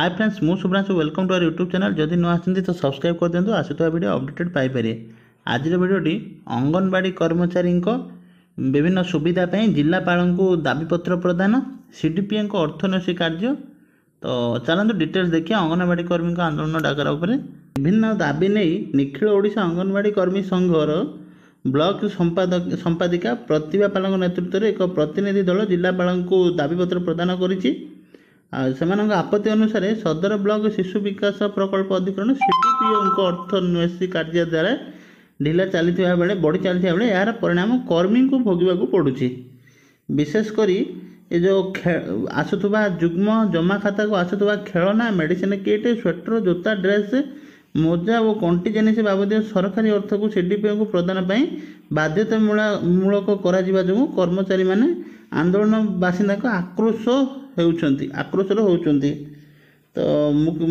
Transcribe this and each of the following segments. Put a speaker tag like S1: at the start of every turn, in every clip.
S1: I friends ମୁଁ Shubhranshu welcome to our YouTube channel ଯଦି ନୂଆ ଆସିଛନ୍ତି ତ ସବସ୍କ୍ରାଇବ୍ କରିଦିଅନ୍ତୁ ଆସୁଥିବା ଭିଡ଼ିଓ ଅପଡ଼େଟେଡ଼୍ ପାଇପାରିବେ ଆଜିର ଭିଡ଼ିଓଟି ଅଙ୍ଗନବାଡ଼ି କର୍ମଚାରୀଙ୍କ ବିଭିନ୍ନ ସୁବିଧା ପାଇଁ ଜିଲ୍ଲାପାଳଙ୍କୁ ଦାବିପତ୍ର ପ୍ରଦାନ ସି ଡି ପି ଏଙ୍କ ଅର୍ଥନୈତିକ କାର୍ଯ୍ୟ ତ ଚାଲନ୍ତୁ ଡିଟେଲ୍ସ ଦେଖିବା ଅଙ୍ଗନବାଡ଼ି କର୍ମୀଙ୍କ ଆନ୍ଦୋଳନ ଡାକରା ଉପରେ ବିଭିନ୍ନ ଦାବି ନେଇ ନିଖିଳ ଓଡ଼ିଶା ଅଙ୍ଗନବାଡ଼ି କର୍ମୀ ସଂଘର ବ୍ଲକ ସମ୍ପାଦକ ସମ୍ପାଦିକା ପ୍ରତିଭା ପାଳଙ୍କ ନେତୃତ୍ୱରେ ଏକ ପ୍ରତିନିଧି ଦଳ ଜିଲ୍ଲାପାଳଙ୍କୁ ଦାବିପତ୍ର ପ୍ରଦାନ କରିଛି ସେମାନଙ୍କ ଆପତ୍ତି ଅନୁସାରେ ସଦର ବ୍ଲକ ଶିଶୁ ବିକାଶ ପ୍ରକଳ୍ପ ଅଧିକରଣ ଓଙ୍କ ଅର୍ଥ ଅନ୍ୱେଷୀ କାର୍ଯ୍ୟ ଦ୍ୱାରା ଢିଲା ଚାଲିଥିବା ବେଳେ ବଢ଼ି ଚାଲିଥିବା ବେଳେ ଏହାର ପରିଣାମ କର୍ମୀଙ୍କୁ ଭୋଗିବାକୁ ପଡ଼ୁଛି ବିଶେଷ କରି ଏ ଯେଉଁ ଆସୁଥିବା ଯୁଗ୍ମ ଜମା ଖାତାକୁ ଆସୁଥିବା ଖେଳନା ମେଡ଼ିସିନ କିଟ୍ ସ୍ୱେଟର ଜୋତା ଡ୍ରେସ୍ ମୋଜା ଓ କଣ୍ଟି ଜିନିଷ ବାବଦୀୟ ସରକାରୀ ଅର୍ଥକୁ ସିଡିପିଓଙ୍କୁ ପ୍ରଦାନ ପାଇଁ ବାଧ୍ୟତାମୂଳକ କରାଯିବା ଯୋଗୁଁ କର୍ମଚାରୀମାନେ ଆନ୍ଦୋଳନ ବାସିନ୍ଦାଙ୍କ ଆକ୍ରୋଶ ହେଉଛନ୍ତି ଆକ୍ରୋଶର ହେଉଛନ୍ତି ତ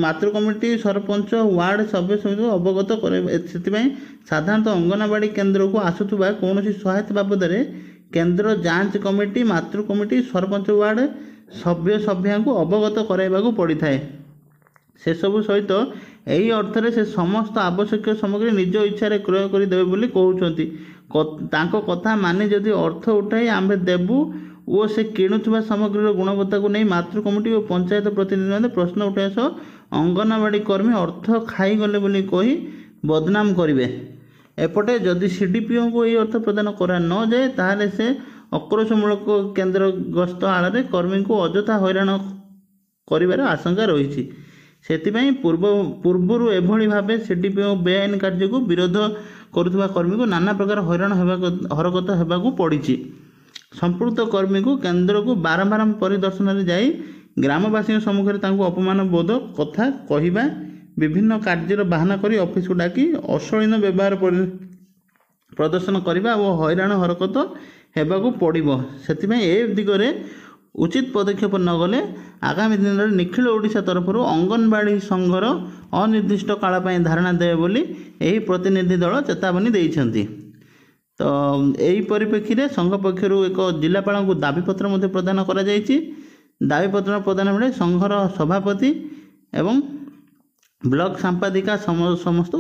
S1: ମାତୃ କମିଟି ସରପଞ୍ଚ ୱାର୍ଡ଼ ସଭ୍ୟ ସମିତିକୁ ଅବଗତ କରାଇବା ସେଥିପାଇଁ ସାଧାରଣତଃ ଅଙ୍ଗନବାଡ଼ି କେନ୍ଦ୍ରକୁ ଆସୁଥିବା କୌଣସି ସହାୟତା ବାବଦରେ କେନ୍ଦ୍ର ଯାଞ୍ଚ କମିଟି ମାତୃ କମିଟି ସରପଞ୍ଚ ୱାର୍ଡ଼ ସଭ୍ୟ ସଭ୍ୟାଙ୍କୁ ଅବଗତ କରାଇବାକୁ ପଡ଼ିଥାଏ ସେସବୁ ସହିତ ଏହି ଅର୍ଥରେ ସେ ସମସ୍ତ ଆବଶ୍ୟକୀୟ ସାମଗ୍ରୀ ନିଜ ଇଚ୍ଛାରେ କ୍ରୟ କରିଦେବେ ବୋଲି କହୁଛନ୍ତି ତାଙ୍କ କଥା ମାନି ଯଦି ଅର୍ଥ ଉଠାଇ ଆମ୍ଭେ ଦେବୁ ଓ ସେ କିଣୁଥିବା ସାମଗ୍ରୀର ଗୁଣବତ୍ତାକୁ ନେଇ ମାତୃ କମିଟି ଓ ପଞ୍ଚାୟତ ପ୍ରତିନିଧି ମଧ୍ୟ ପ୍ରଶ୍ନ ଉଠାଇବା ସହ ଅଙ୍ଗନବାଡ଼ି କର୍ମୀ ଅର୍ଥ ଖାଇଗଲେ ବୋଲି କହି ବଦନାମ କରିବେ ଏପଟେ ଯଦି ସି ଡି ପିଓଙ୍କୁ ଏହି ଅର୍ଥ ପ୍ରଦାନ କରା ନଯାଏ ତାହେଲେ ସେ ଅକ୍ରୋଶମୂଳକ କେନ୍ଦ୍ର ଗସ୍ତ ଆଳରେ କର୍ମୀଙ୍କୁ ଅଯଥା ହଇରାଣ କରିବାର ଆଶଙ୍କା ରହିଛି ସେଥିପାଇଁ ପୂର୍ବ ପୂର୍ବରୁ ଏଭଳି ଭାବେ ସି ଡି ପିଓ ବେଆଇନ କାର୍ଯ୍ୟକୁ ବିରୋଧ କରୁଥିବା କର୍ମୀଙ୍କୁ ନାନା ପ୍ରକାର ହଇରାଣ ହେବାକୁ ହରକତ ହେବାକୁ ପଡ଼ିଛି ସମ୍ପୃକ୍ତ କର୍ମୀକୁ କେନ୍ଦ୍ରକୁ ବାରମ୍ବାର ପରିଦର୍ଶନରେ ଯାଇ ଗ୍ରାମବାସୀଙ୍କ ସମ୍ମୁଖରେ ତାଙ୍କୁ ଅପମାନ ବୋଧ କଥା କହିବା ବିଭିନ୍ନ କାର୍ଯ୍ୟର ବାହାନା କରି ଅଫିସକୁ ଡାକି ଅଶାଳୀନ ବ୍ୟବହାର ପ୍ରଦର୍ଶନ କରିବା ଓ ହଇରାଣ ହରକତ ହେବାକୁ ପଡ଼ିବ ସେଥିପାଇଁ ଏ ଦିଗରେ ଉଚିତ ପଦକ୍ଷେପ ନଗଲେ ଆଗାମୀ ଦିନରେ ନିଖିଳ ଓଡ଼ିଶା ତରଫରୁ ଅଙ୍ଗନବାଡ଼ି ସଂଘର ଅନିର୍ଦ୍ଦିଷ୍ଟ କାଳ ପାଇଁ ଧାରଣା ଦେବେ ବୋଲି ଏହି ପ୍ରତିନିଧି ଦଳ ଚେତାବନୀ ଦେଇଛନ୍ତି ତ ଏହି ପରିପ୍ରେକ୍ଷୀରେ ସଂଘ ପକ୍ଷରୁ ଏକ ଜିଲ୍ଲାପାଳଙ୍କୁ ଦାବିପତ୍ର ମଧ୍ୟ ପ୍ରଦାନ କରାଯାଇଛି ଦାବିପତ୍ର ପ୍ରଦାନ ବେଳେ ସଂଘର ସଭାପତି ଏବଂ ବ୍ଲକ୍ ସମ୍ପାଦିକା ସମସ୍ତ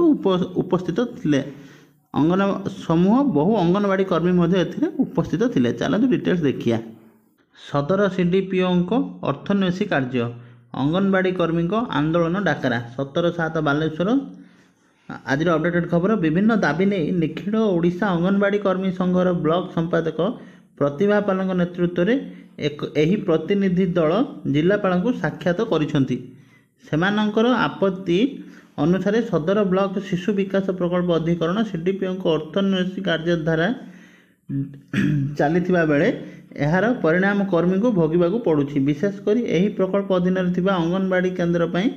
S1: ଉପସ୍ଥିତ ଥିଲେ ଅଙ୍ଗନ ସମୂହ ବହୁ ଅଙ୍ଗନବାଡ଼ି କର୍ମୀ ମଧ୍ୟ ଏଥିରେ ଉପସ୍ଥିତ ଥିଲେ ଚାଲନ୍ତୁ ଡିଟେଲସ୍ ଦେଖିବା ସଦର ସି ଡି ପିଓଙ୍କ ଅର୍ଥନୈତିକ କାର୍ଯ୍ୟ ଅଙ୍ଗନବାଡ଼ି କର୍ମୀଙ୍କ ଆନ୍ଦୋଳନ ଡାକରା ସତର ସାତ ବାଲେଶ୍ୱର ଆଜିର ଅପଡ଼େଟେଡ଼୍ ଖବର ବିଭିନ୍ନ ଦାବି ନେଇ ନିଖିଳ ଓଡ଼ିଶା ଅଙ୍ଗନବାଡ଼ି କର୍ମୀ ସଂଘର ବ୍ଲକ ସମ୍ପାଦକ ପ୍ରତିଭା ପାଲଙ୍କ ନେତୃତ୍ୱରେ ଏକ ଏହି ପ୍ରତିନିଧି ଦଳ ଜିଲ୍ଲାପାଳଙ୍କୁ ସାକ୍ଷାତ କରିଛନ୍ତି ସେମାନଙ୍କର ଆପତ୍ତି ଅନୁସାରେ ସଦର ବ୍ଲକ ଶିଶୁ ବିକାଶ ପ୍ରକଳ୍ପ ଅଧିକରଣ ସିଡିପିଓଙ୍କ ଅର୍ଥନୈତିକ କାର୍ଯ୍ୟଧାରା ଚାଲିଥିବା ବେଳେ ଏହାର ପରିଣାମ କର୍ମୀଙ୍କୁ ଭୋଗିବାକୁ ପଡ଼ୁଛି ବିଶେଷ କରି ଏହି ପ୍ରକଳ୍ପ ଅଧୀନରେ ଥିବା ଅଙ୍ଗନବାଡ଼ି କେନ୍ଦ୍ର ପାଇଁ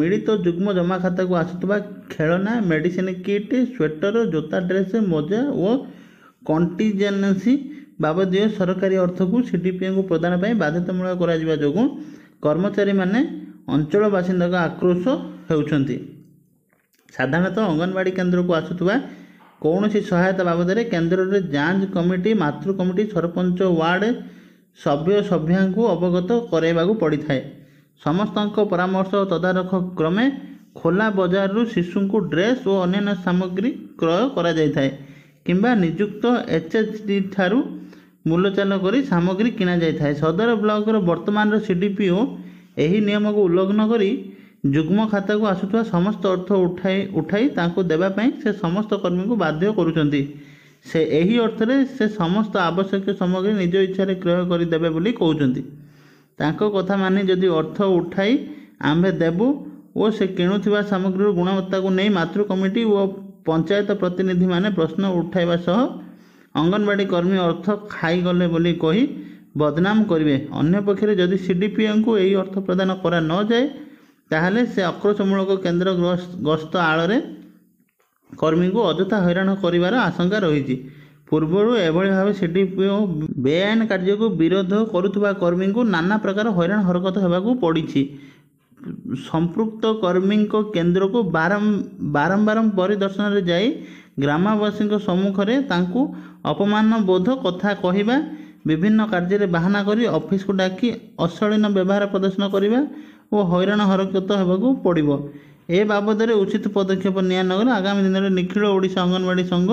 S1: ମିଳିତ ଯୁଗ୍ମ ଜମାଖାତାକୁ ଆସୁଥିବା ଖେଳନା ମେଡ଼ିସିନ୍ କିଟ୍ ସ୍ୱେଟର ଜୋତା ଡ୍ରେସ୍ ମୋଜା ଓ କଣ୍ଟିଜେନ୍ସି ବାବଦୀୟ ସରକାରୀ ଅର୍ଥକୁ ସିଡିପିଏଙ୍କୁ ପ୍ରଦାନ ପାଇଁ ବାଧ୍ୟତାମୂଳକ କରାଯିବା ଯୋଗୁଁ କର୍ମଚାରୀମାନେ ଅଞ୍ଚଳ ବାସିନ୍ଦାଙ୍କ ଆକ୍ରୋଶ ହେଉଛନ୍ତି ସାଧାରଣତଃ ଅଙ୍ଗନବାଡ଼ି କେନ୍ଦ୍ରକୁ ଆସୁଥିବା କୌଣସି ସହାୟତା ବାବଦରେ କେନ୍ଦ୍ରରେ ଯାଞ୍ଚ କମିଟି ମାତୃ କମିଟି ସରପଞ୍ଚ ୱାର୍ଡ଼ ସଭ୍ୟ ସଭ୍ୟାଙ୍କୁ ଅବଗତ କରାଇବାକୁ ପଡ଼ିଥାଏ ସମସ୍ତଙ୍କ ପରାମର୍ଶ ତଦାରଖ କ୍ରମେ ଖୋଲା ବଜାରରୁ ଶିଶୁଙ୍କୁ ଡ୍ରେସ୍ ଓ ଅନ୍ୟାନ୍ୟ ସାମଗ୍ରୀ କ୍ରୟ କରାଯାଇଥାଏ କିମ୍ବା ନିଯୁକ୍ତ ଏଚ୍ ଏଚ୍ ଡି ଠାରୁ ମୂଲଚାଲ କରି ସାମଗ୍ରୀ କିଣାଯାଇଥାଏ ସଦର ବ୍ଲକର ବର୍ତ୍ତମାନର ସି ଡି ପି ଓ ଏହି ନିୟମକୁ ଉଲ୍ଲଂଘନ କରି ଯୁଗ୍ମ ଖାତାକୁ ଆସୁଥିବା ସମସ୍ତ ଅର୍ଥ ଉଠାଇ ଉଠାଇ ତାଙ୍କୁ ଦେବା ପାଇଁ ସେ ସମସ୍ତ କର୍ମୀଙ୍କୁ ବାଧ୍ୟ କରୁଛନ୍ତି ସେ ଏହି ଅର୍ଥରେ ସେ ସମସ୍ତ ଆବଶ୍ୟକୀୟ ସାମଗ୍ରୀ ନିଜ ଇଚ୍ଛାରେ କ୍ରୟ କରିଦେବେ ବୋଲି କହୁଛନ୍ତି ତାଙ୍କ କଥା ମାନି ଯଦି ଅର୍ଥ ଉଠାଇ ଆମ୍ଭେ ଦେବୁ ଓ ସେ କିଣୁଥିବା ସାମଗ୍ରୀର ଗୁଣବତ୍ତାକୁ ନେଇ ମାତୃ କମିଟି ଓ ପଞ୍ଚାୟତ ପ୍ରତିନିଧିମାନେ ପ୍ରଶ୍ନ ଉଠାଇବା ସହ ଅଙ୍ଗନବାଡ଼ି କର୍ମୀ ଅର୍ଥ ଖାଇଗଲେ ବୋଲି କହି ବଦନାମ କରିବେ ଅନ୍ୟପକ୍ଷରେ ଯଦି ସିଡିପିଓଙ୍କୁ ଏହି ଅର୍ଥ ପ୍ରଦାନ କରାନଯାଏ ତାହେଲେ ସେ ଆକ୍ରୋଶମୂଳକ କେନ୍ଦ୍ର ଗସ୍ତ ଆଳରେ କର୍ମୀଙ୍କୁ ଅଯଥା ହଇରାଣ କରିବାର ଆଶଙ୍କା ରହିଛି ପୂର୍ବରୁ ଏଭଳି ଭାବେ ସିଡିପିଓ ବେଆଇନ କାର୍ଯ୍ୟକୁ ବିରୋଧ କରୁଥିବା କର୍ମୀଙ୍କୁ ନାନା ପ୍ରକାର ହଇରାଣ ହରକତ ହେବାକୁ ପଡ଼ିଛି ସମ୍ପୃକ୍ତ କର୍ମୀଙ୍କ କେନ୍ଦ୍ରକୁ ବାରମ୍ବାର ପରିଦର୍ଶନରେ ଯାଇ ଗ୍ରାମବାସୀଙ୍କ ସମ୍ମୁଖରେ ତାଙ୍କୁ ଅପମାନବୋଧ କଥା କହିବା ବିଭିନ୍ନ କାର୍ଯ୍ୟରେ ବାହାନା କରି ଅଫିସକୁ ଡାକି ଅଶାଳୀନ ବ୍ୟବହାର ପ୍ରଦର୍ଶନ କରିବା ଓ ହଇରାଣ ହରକତ ହେବାକୁ ପଡ଼ିବ ଏ ବାବଦରେ ଉଚିତ ପଦକ୍ଷେପ ନିଆ ନଗଲେ ଆଗାମୀ ଦିନରେ ନିଖିଳ ଓଡ଼ିଶା ଅଙ୍ଗନବାଡ଼ି ସଂଘ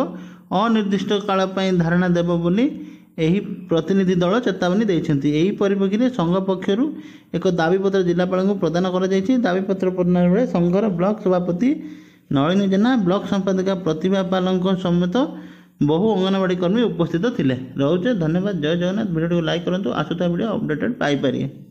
S1: ଅନିର୍ଦ୍ଦିଷ୍ଟ କାଳ ପାଇଁ ଧାରଣା ଦେବ ବୋଲି ଏହି ପ୍ରତିନିଧି ଦଳ ଚେତାବନୀ ଦେଇଛନ୍ତି ଏହି ପରିପ୍ରେକ୍ଷୀରେ ସଂଘ ପକ୍ଷରୁ ଏକ ଦାବିପତ୍ର ଜିଲ୍ଲାପାଳଙ୍କୁ ପ୍ରଦାନ କରାଯାଇଛି ଦାବିପତ୍ର ପ୍ରଦାନ ବେଳେ ସଂଘର ବ୍ଲକ ସଭାପତି ନଳିନୀ ଜେନା ବ୍ଲକ ସମ୍ପାଦିକା ପ୍ରତିଭା ପାଲଙ୍କ ସମେତ ବହୁ ଅଙ୍ଗନବାଡ଼ି କର୍ମୀ ଉପସ୍ଥିତ ଥିଲେ ରହୁଛେ ଧନ୍ୟବାଦ ଜୟ ଜଗନ୍ନାଥ ଭିଡ଼ିଓଟିକୁ ଲାଇକ୍ କରନ୍ତୁ ଆସୁଥିବା ଭିଡ଼ିଓ ଅପଡ଼େଟେଡ଼ ପାଇପାରିବେ